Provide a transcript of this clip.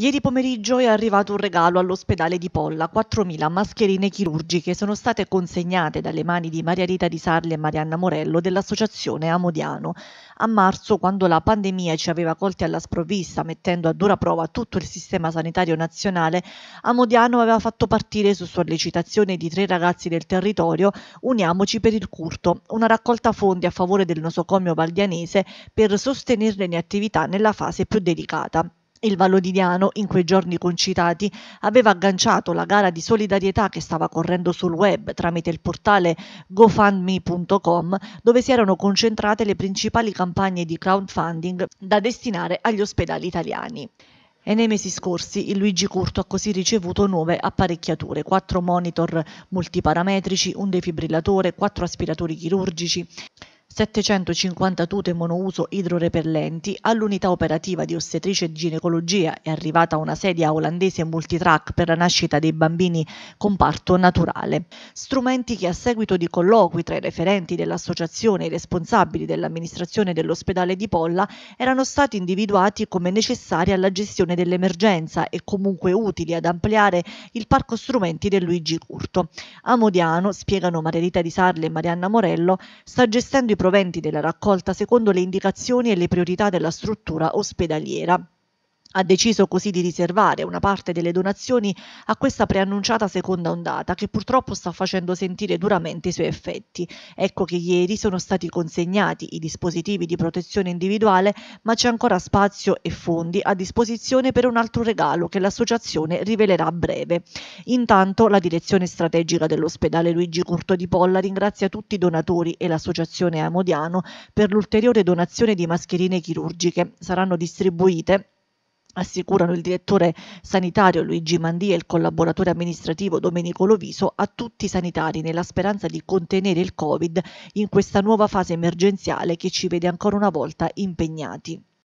Ieri pomeriggio è arrivato un regalo all'ospedale di Polla. 4.000 mascherine chirurgiche sono state consegnate dalle mani di Maria Rita di Sarli e Marianna Morello dell'associazione Amodiano. A marzo, quando la pandemia ci aveva colti alla sprovvista, mettendo a dura prova tutto il sistema sanitario nazionale, Amodiano aveva fatto partire su sollecitazione di tre ragazzi del territorio Uniamoci per il Curto, una raccolta fondi a favore del nosocomio valdianese per sostenerne le attività nella fase più delicata. Il valodiviano, in quei giorni concitati, aveva agganciato la gara di solidarietà che stava correndo sul web tramite il portale gofundme.com, dove si erano concentrate le principali campagne di crowdfunding da destinare agli ospedali italiani. E nei mesi scorsi il Luigi Curto ha così ricevuto nuove apparecchiature, quattro monitor multiparametrici, un defibrillatore, quattro aspiratori chirurgici 750 tute monouso idrorepellenti all'unità operativa di ostetrice ginecologia è arrivata una sedia olandese multitrack per la nascita dei bambini con parto naturale. Strumenti che a seguito di colloqui tra i referenti dell'associazione e i responsabili dell'amministrazione dell'ospedale di Polla erano stati individuati come necessari alla gestione dell'emergenza e comunque utili ad ampliare il parco strumenti del Luigi Curto. A Modiano, spiegano Margherita Di Sarle e Marianna Morello, sta gestendo i progetti proventi della raccolta secondo le indicazioni e le priorità della struttura ospedaliera. Ha deciso così di riservare una parte delle donazioni a questa preannunciata seconda ondata che purtroppo sta facendo sentire duramente i suoi effetti. Ecco che ieri sono stati consegnati i dispositivi di protezione individuale, ma c'è ancora spazio e fondi a disposizione per un altro regalo che l'associazione rivelerà a breve. Intanto la direzione strategica dell'ospedale Luigi Curto di Polla ringrazia tutti i donatori e l'associazione Amodiano per l'ulteriore donazione di mascherine chirurgiche. Saranno distribuite assicurano il direttore sanitario Luigi Mandi e il collaboratore amministrativo Domenico Loviso a tutti i sanitari nella speranza di contenere il Covid in questa nuova fase emergenziale che ci vede ancora una volta impegnati.